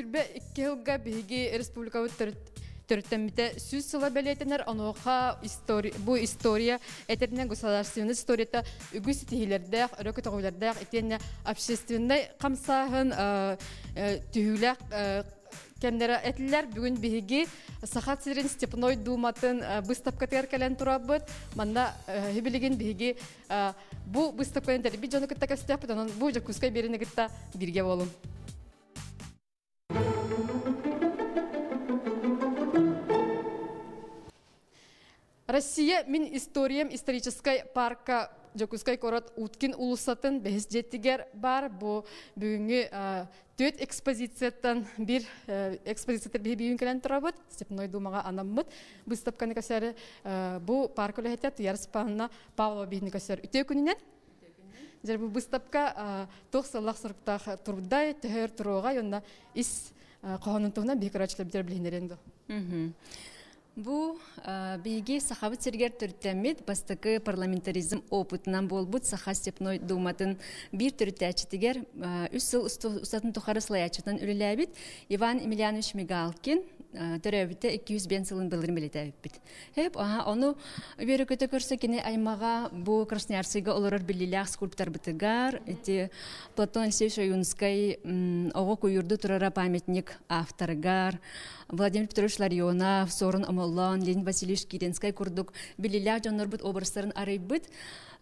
сүрбе икки хылга биһиги республикабыт төрттөммите сүз сыла бәлетенер ануоха бу история этерне государственный историята үгүс тихилердэх рөкө тогуйлердэх этенне общественный камсаһын э, э, түһүлэх э, кемдера этлер бүгүн биһиги сахат сирин степной думатын выставкатыгар келен турабыт манда хибилигин биһиги бу выставканын терби жонукытта кестепит анан бу жакускай беринегитта бирге болун Россия мин историям исторической парка жокускай корот уткин улусатын бэс жетигер бар бу бүгүнгү төт экспозицияттан бир э, экспозициятер бе бүйүн келен турабыт степной думага анаммыт выставканы көсөр бу парк үлехете туярспанна павлова бихни көсөр үтө күнүнен жер бу выставка тохсаллах сурктах турдай тегер туруга йонна ис э, кохонун тугуна бекарачылар битер билинеренду Бу э, биги сахабы тергер түрттәмет бастыкы парламентаризм опытынан болбут саха степной думатын бир түрттәчі тегер э, үс сыл ұстатын тұқары слаячытын әбіт Иван Емельянович Мигалкин Э, төрөбүтте 200 бен сылын былыр милетәбит. Хеп аха аны вере көтә көрсө кине аймага бу Красноярскыга олорор биллилях скульптор бытыгар, эти Платон Алексеевич Юнскай ого куйурду турара памятник авторгар, Владимир Петрович Ларионов, Сорын Амоллан, Ленин Васильевич Киренскай курдук биллилях җаннар бит образларын арай бит.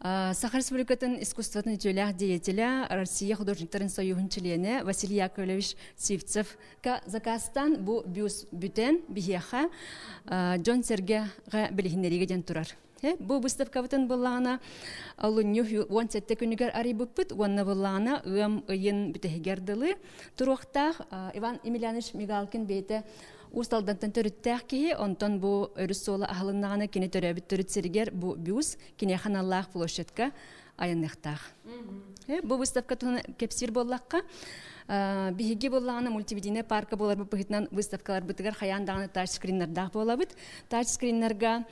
Э, Сахар Республикатын искусствотын тюлях деятеля Россия художниктарын союзын члене Василий Яковлевич Сивцев заказтан бу бюс бүтен бихеха э, Джон Сергеға білігінеріге ден тұрар. Э, бу выставкабытын буллағына олунью он сәтті күнігер ари бұппыт, онны буллағына ұйым ұйын бітігерділі. Тұруқтақ Иван Емельяныч Мигалкин бейті Урсалдантан төрүттәк кии онтон бу өрүс сола ахылыннагына кине төрөбүт төрүт бу бюс кине ханаллах бу выставка туһун кепсир боллакка биһиги буллааны мультимедийный парка болар быһытынан выставкалар бытыгар хаян дагыны тач скриннердах болабыт тач скриннерга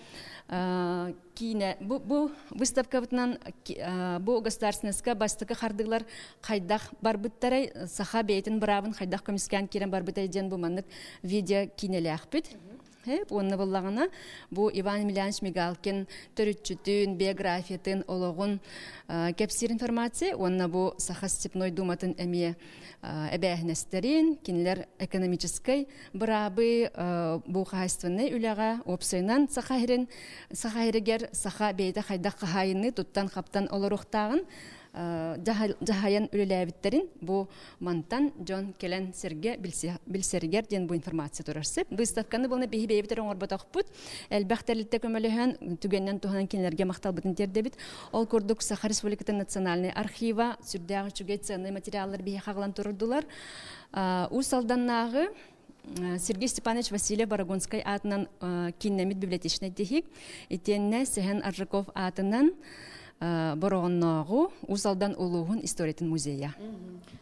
кине бу бу выставка бытынан бу государственныска бастыкы хардыглар хайдах барбыттарай саха бейтин бравын хайдах комиссиян кирен барбытай ден буманнык видео кинелеахпит Хеп, онны боллағына бу Иван Милянович Мигалкин түрітчітін, биографиятын, ологун, кепсир информация, онна бұ саха степной думатын әме әбәхнестерин, кинлер экономической бұрабы бу қағастыны үліға опсайнан сахайрын, әрігер саха бейді қайда қағайыны тұттан қаптан олоруқтағын Э, жахаян үлеләбиттерин бу мантан жон келен серге билсергер ден бу информация турарсы выставканы болны беһи бейбитер оңор ботохпут элбахтерлитте көмөлөһөн түгеннен туһанан кинлерге мактал бутын тердебит ол курдук саха республикаты национальный архива сүрдәгы чүге ценный материаллар беһи хаглан турдулар э, у салданнагы э, Сергей Степанович Васильев Барагунской атынан киннемит библиотечный дехик, итенне Сехен Аржаков атынан борооноогу усалдан улугун историятын музея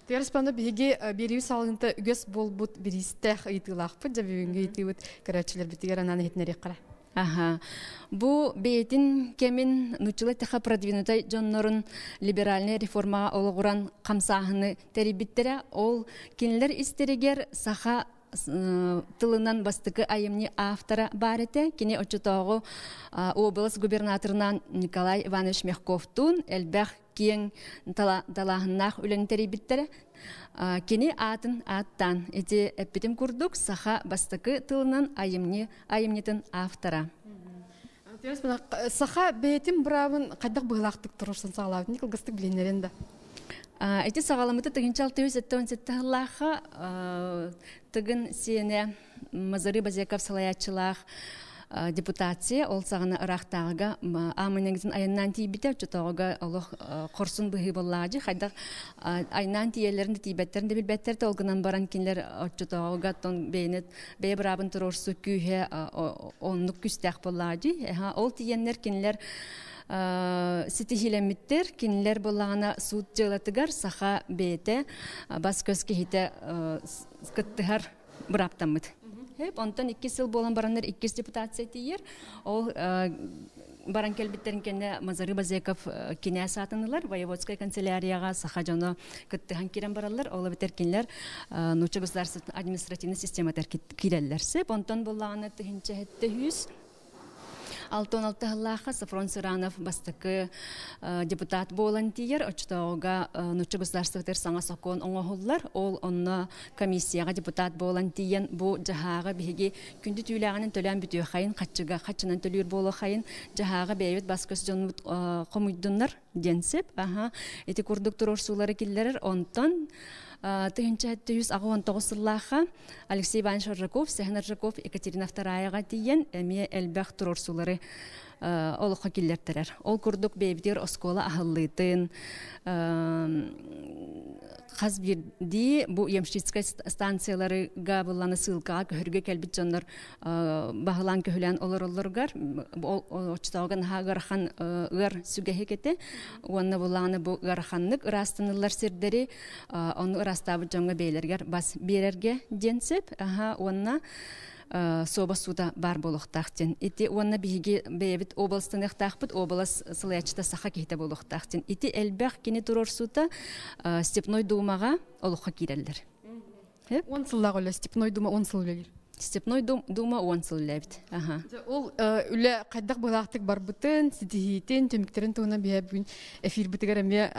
тыярыспаны биги э, бириби салынта үгөс болбут биристех ыйтыылаахпыт жа бүгүнгү ыйтыыбыт көрөөчүлөр битигер анан этинерик кара Ага. Бу бейтин кемин нучылы тиха продвинутай жоннорун либеральный реформа олугуран тери терибиттере ол кинлер истеригер саха Э, тылынан бастыкы айымни автора барыты кине очотоогу э, область губернаторынан Николай Иванович Мягковтун элбэх киен талаһыннаах үлеңтерибиттере э, кини атын аттан эти эппитим курдук саха бастыкы тылынан айымни айымнитин автора саха бәйтім бравын кайдак быылактык турушсан сагалабын николгастык билинерен да Эти сағаламыты тыгынчал түйіз әттөң сетті ғыллаға тыгын сине мазари базеков салаячылақ депутация ол а мы амыныңызын айнанти битер чутоғыға Аллах хорсун бухи боллағыжы хайда айнанти тиелерін де тиебеттерін де білбеттер то олғынан баран кинлер чутоғыға тон бейінет бей күхе тұрорсу күйе онлық күстәқ ха ол тиенлер кинлер Э, ситихилемиттер кинилер буллагана суут жылатыгар саха бете э, бас көз кихите э, кыттыгар бұраптамыт Хеп, онтан икки сыл болан бараннар икки депутация тиер. Ол баран келбиттерин кенне Мазары Базеков кине сатынылар, воеводская канцелярияга саха жоно кыттыхан кирен бараллар ол бетер кинлер нучы государственный административный система тер киреллер. Сеп, онтан буллаганы тыхинче хетте Алтон алтыһыллаха Сафрон Сыранов бастыкы э, депутат болан тиер, очтауга э, нучу государствотер саңа сокон оңохуллар, ол онна комиссияга депутат болан тиен бу жаһага биһиги күндү түүләгәнен төлөөн бүтү хайын катчыга катчынан төлүр боло хайын жаһага бәйбит баскыс жон комуйдуннар э, денсеп, аха, эти курдук турор сулары киллерер, онтон тыгынчатты жүз агуан Алексей Иванович Рыков, Сәхнар Ржаков, Екатерина дейін әме әлбәқ тұрорсулары олоққа киллертерер. Ол курдук бейбдер оскола ахыллыйтын, қаз э, бирди бұ емшитскі станциялары ғабыланы ссылкага көрге кәлбіт жонлар э, бағылан көхілен олар оларғар, очтауған ға кете э, ғар сүгәхе кете онны бұланы бұ сердері, оны ұрастабы жонға бейлергер бас берерге денсеп аха онна Э, соба суда бар болуқтақтен. Ити уанна биһиги бэбит областыныктахпыт облас сылаячта саха кете болуқтақтен. Ити элбэх кини турор сута э, степной думага олуққа кирелдер. Он сыллаг оле степной дума он сыл үлелер. Степной дума он сыл үлебит. Аха. Ол э, үле кайдак булактык барбытын, сидихитен, төмиктерин туна бия бүгүн эфир битигереме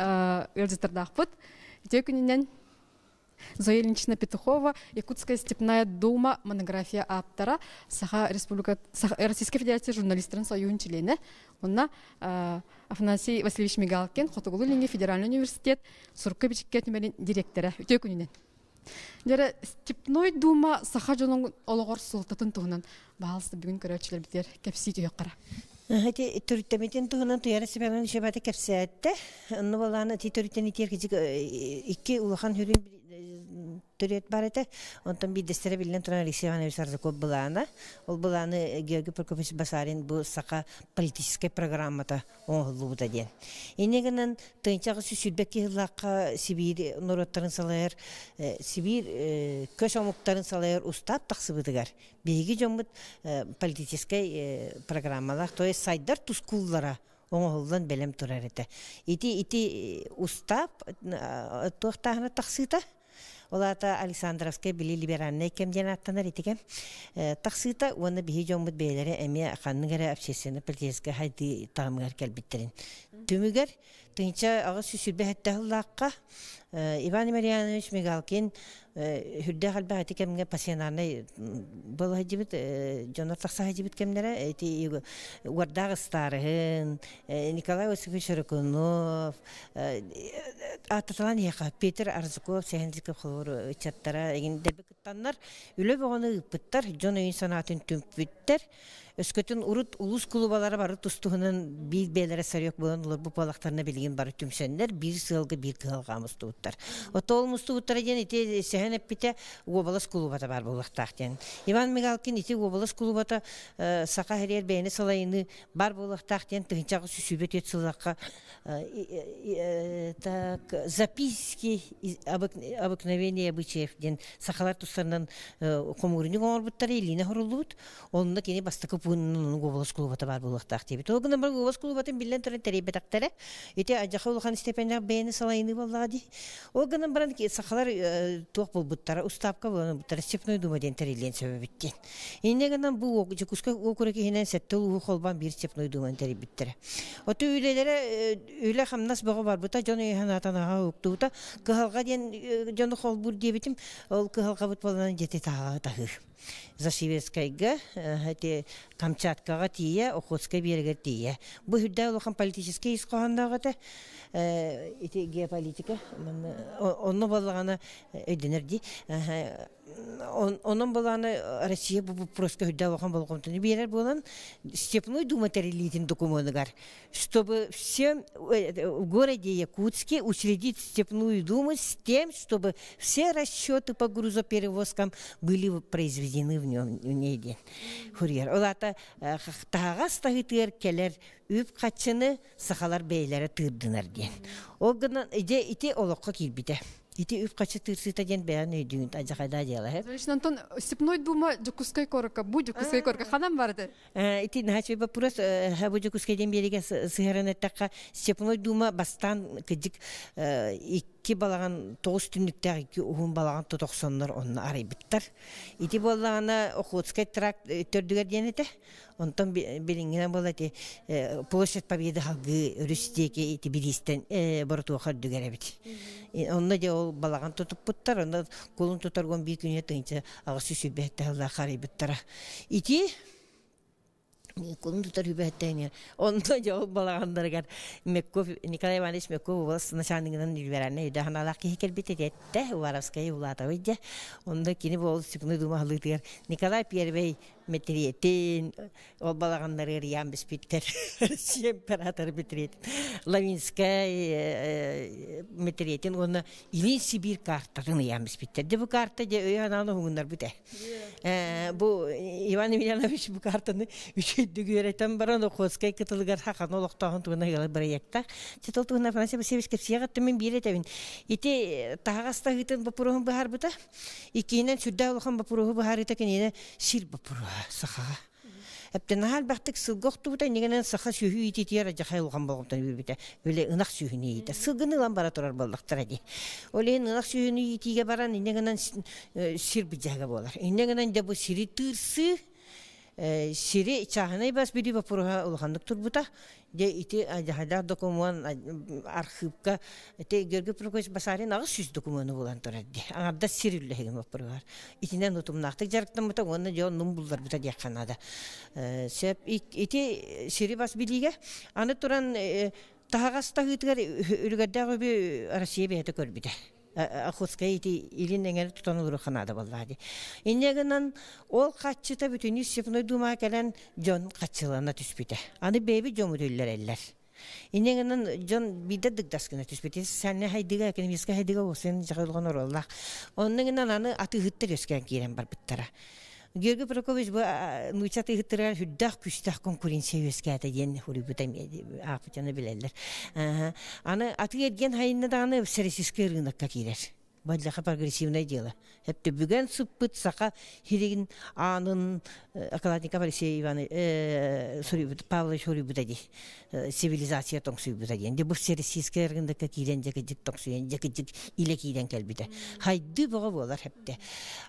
ырзытырдакпыт. Ите күнүнөн зоя ильинична петухова якутская степная дума монография автора саха республика э, российской федерации журналистерин союзун члене онна э, афанасий васильевич мигалкин хотогулу линги федеральный университет суркка бичикке түмерин директора үтө күнүнен жара степной дума саха жонун ологор султатын тугунан баалсы бүгүн көрөөчүлөр битер кепси түйөк кара Хати төрүттөмөтүн тугунан туяра себебин шебата кепсеэтте. Онну болааны ти төрүттөн итер э, икки улахан хүрүн түрет бар эте онтон бидестере билинен туран алексей иванович арзаков ол быланы георгий прокофьевич басарин бұл сака политическая программада оңоллубута диэн инегенен тыынчагы сүсүлбек киыллаакка сибир нороттарын салайар сибир көс омуктарын салайар устап таксыбытыгар беги жомут политическая программалар то есть сайдар тускуллара оңоллан белем турар эте ити ити устап туактаана тақсыта? Олата Александровская били кем кемден аттанар итигем. Э, Тақсыта оны бихи жомбут бейлері әме қанның әрі общественный политическая хайды тағымығар кәлбіттерін. Түмігер тынча ага сүсүрбе хәттәһллакка э, Иван Марьянович Мигалкин э, хүрдә хәлбә әти кемгә пассионарны э, был хәҗибит җанар тахса хәҗибит кемнәре уардагы старыһын Николай Осипович Рыкунов ататалан яка Петр Арзуков сәһәнзиков хлор чаттара эгин дебекеттаннар үле бөгәне ыппыттар җон өйсәнатын түмпүттер өскөтүн урут улус клубалары бары тустуһунун бил белере сарык болон улар бу балактарына билген бары түмсәннәр бир сылгы бир кылгамыз туттар. Ото ул мустуттар дигән ите сәһәнеп бите гобалас клубата бар булактак дигән. Иван Мигалкин ите гобалас клубата э, сака хәрәр бәйне салайны бар булактак дигән тынчагы сүсүбет ит сылакка э, э, так записки обыкновения обычаев дигән сахалар тусларынан комурыны гомор буттары илине хорулут. кини кене бастыкып бунун голос клубата бар булыктак дип. Тогына бир голос клубатын билен тора теребетактара. Ите ажаха улхан степенлер бени салайны боллаги. Огынан баран ки сахалар тоқ бул буттара уставка бул буттара степной дума ден терелен сөбөттен. Иннегенен бу ок жукуска окуреки хенен сеттел у холбан бир степной дума теребеттер. Оты үйлелере үйле хамнас бага бар бута жон үйхан атанага уктуута кыхалга ден жон холбур дебитим ол кыхалга бут болан жети тагы тагы. Зашивецкайга, э, эти Камчаткага тие, Охотская бергі тие. Бу хүддә улахан политический иск кагандагы эти геополитика, э, онны боллағана өйденерди. Э, Onun боланы э, Россия бу просто хүдә вахан болгон туны берер болан степной дума терелитин документыгар, чтобы все э, э, в городе Якутске учредить степную думу с тем, чтобы все расчеты по грузоперевозкам были произведены в нем в ней Хурьер. Олата тага стагытыр келер үп качыны сахалар бейләре тырдынар ден. Огынан иде ите олоққа килбите. Ити үпкачы тырсыта ден бәгән өйдүн ажакайда дела хэ. Значит, Антон, степной дума джокускай корка, бу джокускай корка ханам барды. Э, ити нахачы ба пурас э, ха бу джокускай ден береген сыхарана такка степной дума бастан кыдик э, ик ки балаган тогуз түннүктәк он ухун балаган тотоксоннор онна арыйбыттар ити боллагана охотская тракт э, төрдүгер диэнете онтон билиңгине болла э, площадь победы халгы өрүстеки ити биристен э, боротуохар онно же ол балаган тутуппуттар онно күнүе тыынча ити Уклун дутар үбәттән. Онда җавап балагандар гар. Мекков Николай Иванович Мекков булса начаныгынан дилгәрәне. Идә хана бите Онда кини думалы Николай метриетин ол балағандар ырыян беспиттер россия император метриетин лавинская э, э, метриетин оны илин сибирь картатын ыян беспиттер де бу карта де ый ананы хуңунар бите бу иван емельянович бу картаны үчөйдүгүр айтам баран охотская кытылыгар хакан олоктогон тугуна гала бираяктак титол тугуна франция бесебишке сиягатты мен биретебин ити тагастагытын бапурухун бахарбыта икиинен сүрдэ олохон бапуруху бахарыта кенене сир бапуруха саха Әптенахал бақтық сылғоқ тұғыта негенен саха сүйі ететі ер ажақай оған болғымтан өрбіті. Өле ұнақ сүйіні еті. Сылғыны лан бара тұрар болдықтыра де. Олен ұнақ сүйіні етеге баран, негенен э, сирбі жаға болар. Негенен де бұл сири Э, сири чахынай бас бири вопроса улхандык турбута де ити жахада документ архивка те герге прокурор басарын агы сүз документы булан турат де аңарда сириллеген вопросар итинен утумнактык жарыктан бута оны жо нум булдар бута дияканада э, сеп ити сири бас билиге аны туран э, тахагас тахытыгар үлгәрдә гөбе Россия бәйәте көрбиде ахускаити илин эңер тутан уруханада боллади. Иннегенен ол катчыта бүтүн сепной дума келен жон катчылана түспите. Аны беби жомудуллар эллер. Иннегенен жон биде дыгдас кына түспите. Сәнне хайдыга экен миска хайдыга болсын жагылган ороллах. Оннан аны аты хыттыр өскән кирен бар биттара. Георгий Прокович бу мучат игиттер хүддах күчтах конкуренция үскәтә Аны атыгерген хайынна даны сәресискә килер бадляха прогрессивное дело. Эпте бүген сыппыт сака хиригин анын э, околатника алексей Иваны э, Павлович Урибутади э, цивилизация тоң сүйбүтади. Энде бу все российская рынды кирен деке дик тоң сүйен деке иле кирен келбите. Хайды бого болар эпте.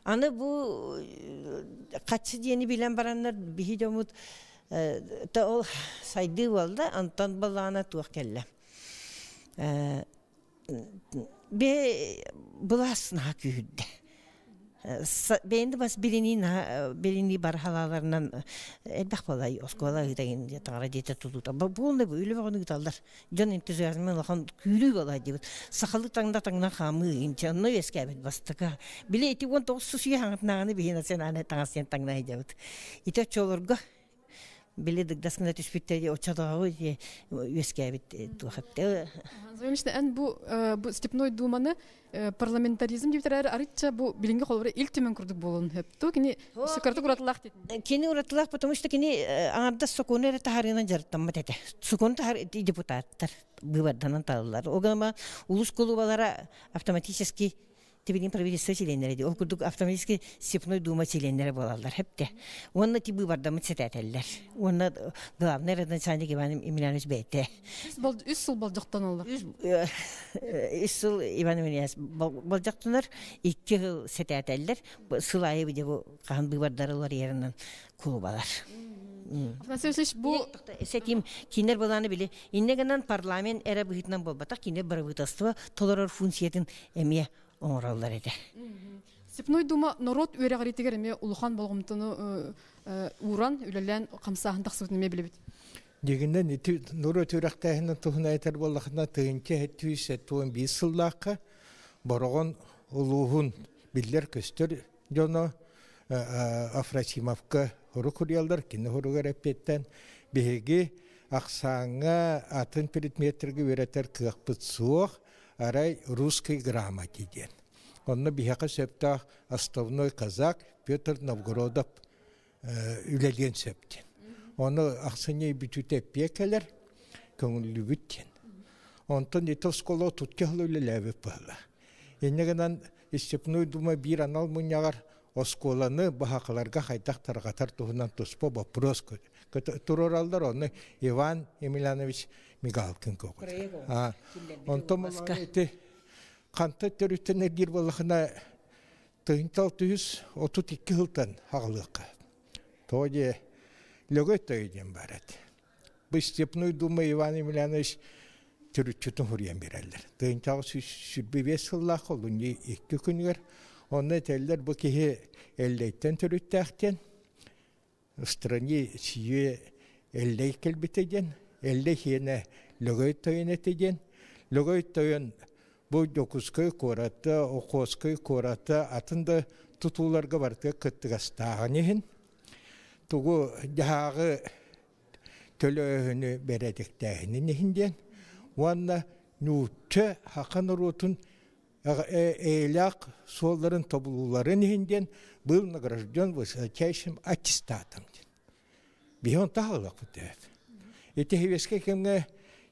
Аны бу качы дени билен бараннар бихидомут та ол сайды болда антан балана туак келле. Бе бұласын ақ үйді. бас берені, берені бар халаларынан әлбәқ болай, оскола үйдеген таңара деті тұтута. Бұл не бұл, үлі бағын ұйталдар. Жон энтузиазмен лақан күйлі болай деп. Сақалы таңда таңна қамы, инче, онны өске Біле, еті 19 сұсия аңытнағаны Ите биледик даскына түспүттер ди очадагы ди үескебит э, тухатте. Замечательно. ан бу э, бу степной думаны э, парламентаризм деп тәрәр арытча бу билинге холбары ил төмен күрдүк болон хеп. Ту кини сыкырды уратлах дит. Кини уратлах, потому что кини аңарда соконер тахарына жартам матете. Сокон тахар депутаттар быват данаталлар. Огама улус клубалара автоматически Ти билин провелиство чиленнере ди. Ол курдук автоматически степной дума чиленнере болалар хеп те. Онна ти бывар да мецететеллер. Онна главный родначальник Иван Емельянович бете. Бол үс сыл болжактан аллар. Үс сыл Иван Емельянович болжактанар икки ыл сететеллер. Сылайы биде бу кан бывардарылар еринен клубалар. Насыусыш бу сетим кинер боланы биле. Иннегенен парламент эре быгытнан болбатак кине бары бытаство толорор функциятын эмие оңораллар эде Степной дума народ үрәгәритегер эме улухан болгымтыны э, э, уран үләлән камсаһын тахсыбын эме билебит. Дегендән ити народ үрәктәһен туһна әйтер боллахна тыгынча түсе туын бисыллакка борогон улуһун биллер көстөр жоно э, Афрасимовка хору курьялдар кине хору гарапеттен беги ақсаңа атын предметтерге үйрәтер кыақпыт суық арай русской грамоте ден. на бихаха септа основной казак Петр Новгородов үләден э, септен. Оны э, ақсыне бүтүте пекелер көңілі бүттен. Онтан етосколо тұткелі үлеләві пыла. Енегінен степной дума бир анал мұнягар осколаны бахақаларға қайтақ тарғатар тұғынан тұспо вопрос көт. Тұроралдар оны Иван Емельянович мигалкин кого. Он то молодец. Канта төрүттен эргир болахына тыынтал түйіс отут икки хылтан хағылыққа. Тоде лөгөт тойден барат. Бы степной дума Иван Емельянович төрүттен хурьян берәлдер. Тыынтал сүрбі бес хыллақ ол, үнде икки күнгер. Онны тәлдер бұ кеге әлдәйттен төрүттәқтен. В стране сие әлдәй келбетеден elli hine lögöytöjön tigen lögöytöjön bu dokuzköy koratı okoskoy атында atında барты bartı kıttıgastağanihin тугу jahağı төлөһүнү бередиктээһини уанна нуутче хакан урутун эйляк суолларын тобулуулары нихиндиен был награжден высочайшим аттестатом бион Эти хевеске кемге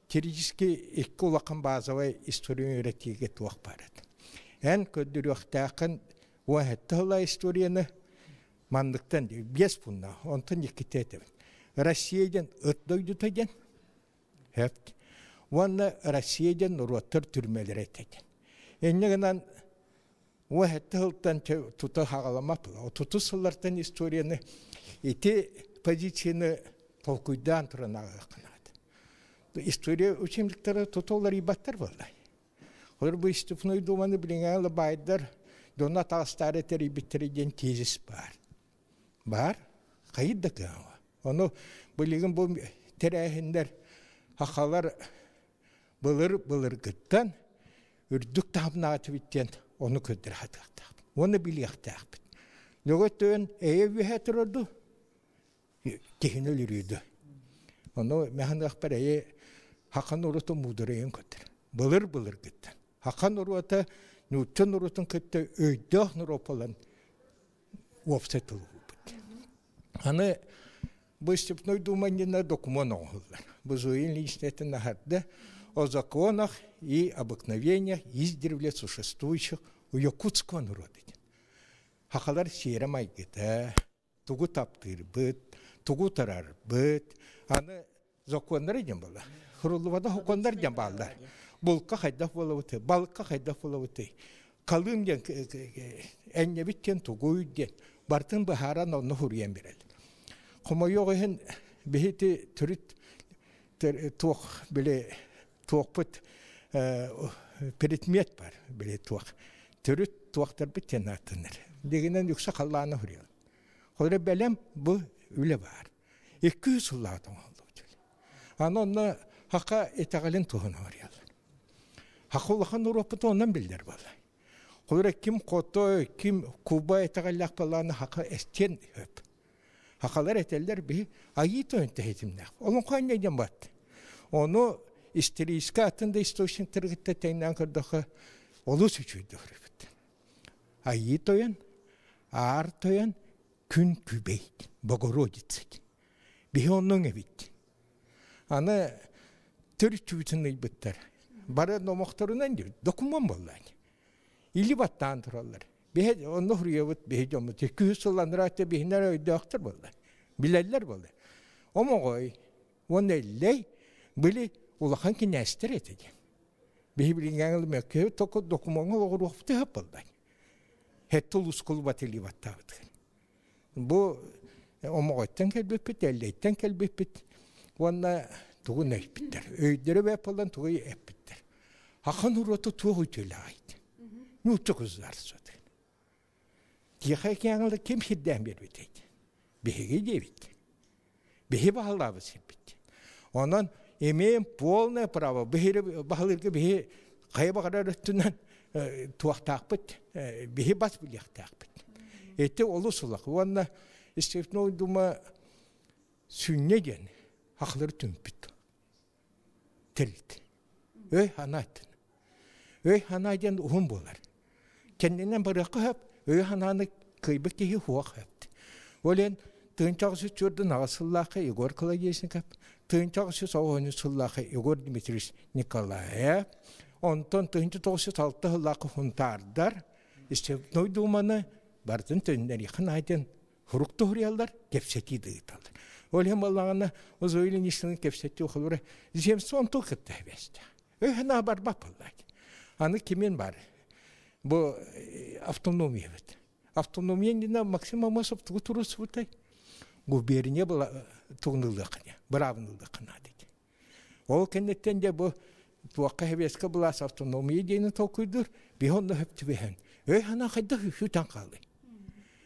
терически икки улакан базовой историю үйрәтиге туак барат. Эн көддүрүктакын уахаттыла историяны мандыктан бес пунна, онтан екітеті. Россияден ұттойды төген, әпті. Оны Россияден ұруаттыр түрмелер әйтеді. Әнне ғынан уахатты ғылттан тұты хағаламапыла. Тұты сылардан историяны, еті позицияны толкуйдан турана кынат история учимдиктери тотолор ийбаттар болду Хор бу иступной думаны билиңәлі байдыр дона тағыстары тәрі бітірген тезіс бар. Бар? Қайыдда кәңі. Оны білігін бұл тәрәхіндер ақалар бұлыр-бұлыр күттен, үрдік табына атыбеттен оны көдір атақтақ. Оны білі ақтақ біт. Лөгөттөен әйе вихәтір кихине лүрүйді. Оны мәхандақ бәрәйі хақан ұрыты мұдырайын көттір. Бұлыр-бұлыр көттір. Хақан ұрыты нүттен ұрытын көтті өйдіқ нұропалан уапсетілу бұд. Аны бұл степной думанина документ оғылдар. Бұл зуин личнетін нахарды о законах и обыкновениях издревле существующих у якутского народа. Хақалар сиеремай кете, тугу таптыр быт, тугу тарар быт аны законнары дем бала хурулвада хукондар дем балдар булка хайда болавыты балка хайда болавыты калым ден энне биттен тугу ден бартын бахаран онны хурьен берел хумойогын бехити түрит туох биле туохпыт ә, предмет бар биле туох түрит туохтар биттен атыныр дегенен юкса халланы хурьел Хөрі белем бұл үлі бар. Екі сұллатың олды Аны онны хақа білдер кім қото, кім Куба етағалақ баланы хақа Хақалар етелдер бі айит өнті Оны истерийскі атында источник тіргітті олыс үшуді Кюнкюбейт, Богородицет, Бехоннунгевит. Аны төр чүвүсүн ыйбыттар. Бары номохторунан дир, докуман боллар. Или баттан туралар. Бе онно хуруевит бе жомо текүс сыландырат бе хинер өйдөктөр боллар. Билерлер болду. Омогой, вонеллей били улахан кинестер этеди. Бе билинган мөккө токо докуманга огуруп тыгып болду. Хеттул ускул батыли баттабыт. Бу омоғаттан келбеппит, әлдәйттен келбеппит. Уанна туғын әйппиттер. Өйдері бәпалдан туғы әйппиттер. Ақын ұроты туғы өтелі айт. Тиха кем бер Беге дейбіт. Беге бағалабы сепбіт. Онан емеем полное право. Беге бағалырға беге қайбағара рөттінен туақтақ бас Ette olusulak. Vanna istefne uyduma sünnegen hakları tümpüt. Telit. Öy hanaydın. Öy hanaydan uhum bolar. Kendinden bırakı hep, öy бардын төннери хынайтын хурукту хуриялдар кепсети дыыталды олем баллагана узуилин ишин кепсети ухулура земсон тукытта бесте өһна бар бапыллак аны кимен бар бу э, автономия бит автономия дина максима масов тугутурус бутай губерния была э, тугнылдыкына бравнылдыкына дик ол кенеттен де бу туакка хебеска булас автономия дейін толкуйдур бихонно хептибехен өһна хайда хүтан калды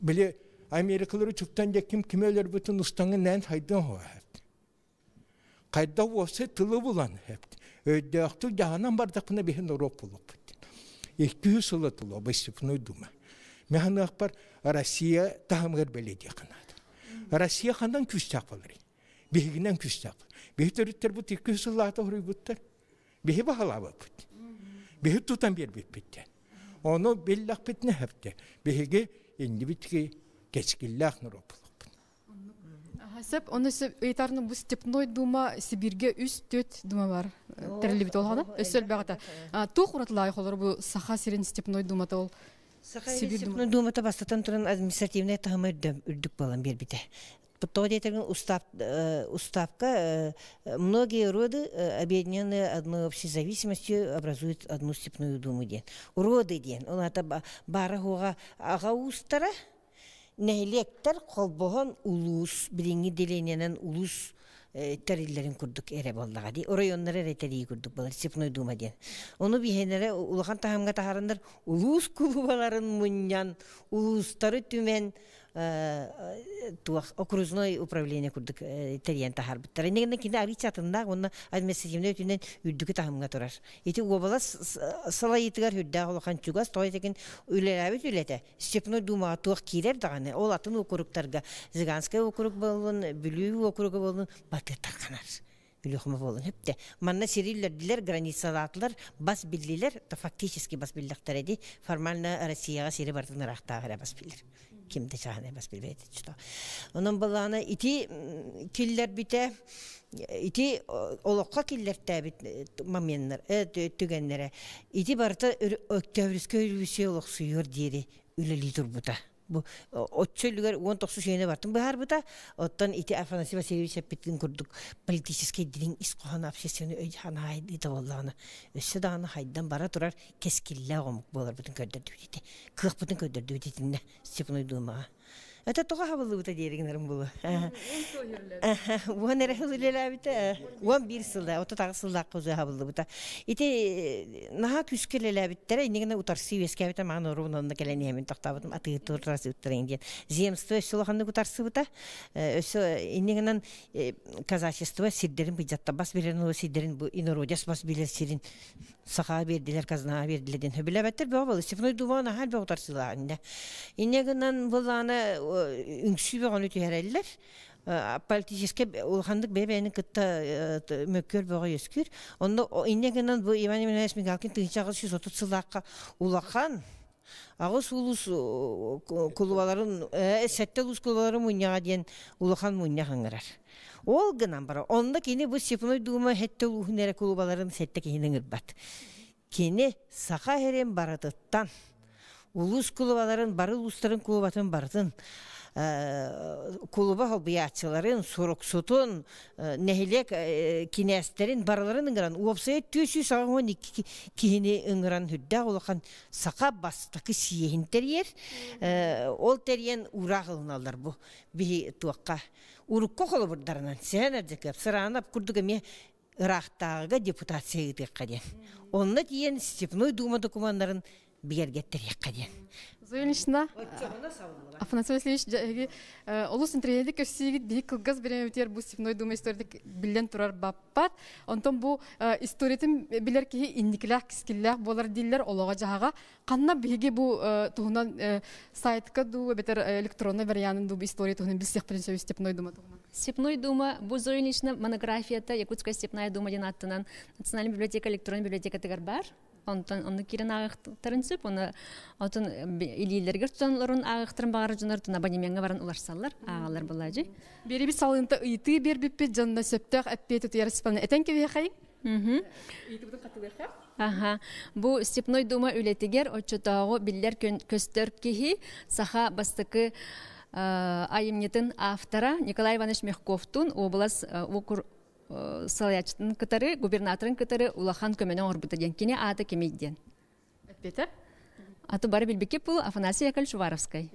Біле Америкалары чуктан деким кимелер бүтін ұстанғы нән хайдан ғой Қайда осы тылы булан хэпт. Өйдәқту жағынан бардақына бейін Европа болып бұд. Екі үс ұлы тылы, дума. ақпар Россия тағамғар бәледе қынады. Россия қандан күш тапылыр. Бейгінен күз тапылыр. Бейі төріттер бұд, екі үс ұлы аты ұры бұдтар. Бейі Оны индивидки кечкиллях нуропулуппын. Хасап, оны ыйтарны бу степной дума Сибирге үс төт дума бар. Э, бит олгана, өсөл э, э, багата. Тух уратлай холор бу саха сирен степной дума ол Сибир степной дума та бастатан туран административный тахмыр дөм үрдүк балам бер бите. Потом устав, э, уставка, э, э, многие роды, объединенные одной общей зависимостью, образуют одну степную думу ден. Роды ден, он это барахуга ага устара, нелектер қолбоған улус, бринги деленинен улус тәрелерін күрдік әрі болдыға дей. Орай онлары күрдік болар, сепной дума дей. Оны бейхенлері улақан тағамға тағарындар улус кулубаларын мұньян, улустары түмен, Э, э, туах окружной управление курдык терен э, тахарбыттар. Энегенде кинде арич атында онна административный өтүнөн үрдүкү тахымга турар. Эти обала салайытыгар хүрдә холхан чугас той деген үлеләбит үлете. Степной дума туах килер даганы. Ол атын округтарга Зиганская округ болын, Бүлүү округы болын баты канар. Үлөхмө болын хепте. Манна сирилер дилер границалатлар бас биллилер, фактически бас биллектер эди. Формально Россияга сири бартын рахта бас биллер кимди чаганы бас билбейт что онон баланы ити киллер бите ити олокка киллертээбит моментнер түгеннере ити барыта октябрьскөй революция олоксуйор дири үлели турбута Бұл үлүгер токсу бартын баарбыта оттон ити афанасий васильевич аппиттин курдук политический дирин ис өй өссө хайдан бара турар кескилле огомук болар бүтүн кыах степной думага Это тоға хабылы бұта әрі әбіті, бір сылда, ота бұта. наға күскелел әбіттері, негіне ұтарсы әбіті маған бұта, өсі казачество бас берерін, ол бас сақа берділер, берділерден. бұл үңсү бөгөнү түһәрәлләр э, политическе улхандык бебени кытта э, мөккөр бөгө онда иннегенен бу Иван Иванович Мигалкин тынчагы сүз отут сылакка Агыс улус кулубаларын э, улахан Ол гынан бара. Онда кини бу сепной дума хетте улухнере кулубаларын сәтте кинең Кини херен улус клубаларын бары улустарын клубатын бартын э, клуба хоббиячыларын сороксутун э, нехилек э, кинестерин барыларын ыңгыран уопсая түйсүү сагыңон икки кихини ыңгыран хүддә улахан сака бастакы сиехин терьер ол терьен ура кылыналар бу бии туакка урукко холобурдарынан сенадекеп сыраанап курдугеме ырахтагыга депутация ыдыкка ден онна тиен степной дума документтарын биергеттерек каден зуилишна афанасий васильевич жаги олус интернетик өссигит бини кылгас беремитер бу степной дума историк билен турар баппат онтон бу историтим билер кихи инникилях кискиллях болар диллер олога жаага канна биги бу туһунан сайтка ду бетер электронный варианын ду история туһунан билсех билсе степной дума туһунан степной дума бу зуилишна монографията якутская степная дума ден аттынан библиотека электронный библиотека тегер бар онтон онны кирен агыктарын сүп, оны отын илилерге тутанларын агыктарын багар жонор тун абонементга баран уларсаллар, агалар булажы. Бериби салынта ыйты бербиппе жанна сөптөк аппети туярыспаны этен кебе хай. Ага. Бу степной дума үлетигер отчетагы биллер көстөр кихи саха бастыкы э, айымнетін автора Николай Иванович Мехковтун облас э, окур салаячтын кытары губернаторын кытары улахан көмөнө орбутаден кине аты кемейден әппете аты бары билбекке бул афанасия яковлевич шуваровской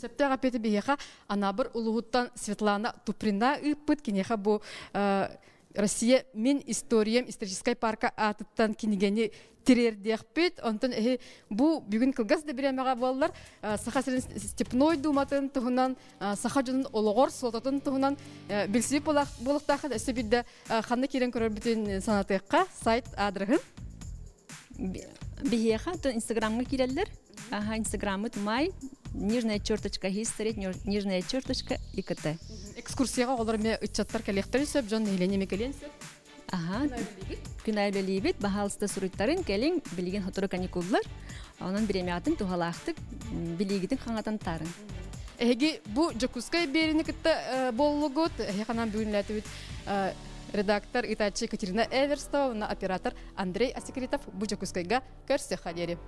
септега аппети биеха анабыр улугуттан светлана туприна ыппыт кинеха бу э, россия мен историям историческая парка атыттан кинигени тирердиэхпит онтон эһи бу бүгүн кылгас да биремага буаллар саха сирин степной думатын туһунан саха жонун ологор солототун туһунан билсип болуктаха эсебирде ханны кирен көрөрбүтүн санатыкка сайт адрыхын бихиэха тон инстаграмга киреллер ага инстаграмы май нижняя черточка history нижняя черточка икт экскурсияға олар ме ытчаттар калехтерисеп жон еленеме келенсеп Ага. Күнай белибит баһалсты суруттарын келин билген хотору каникуллар. Анан атын туғалақтық билигитин хаңатан тарын. Эги бұ жокускай берини кытта э, боллугут, ханан бүгүнләтү э, редактор Итачи Екатерина Эверстова, оператор Андрей Асекретов бұ жокускайга көрсе қадері.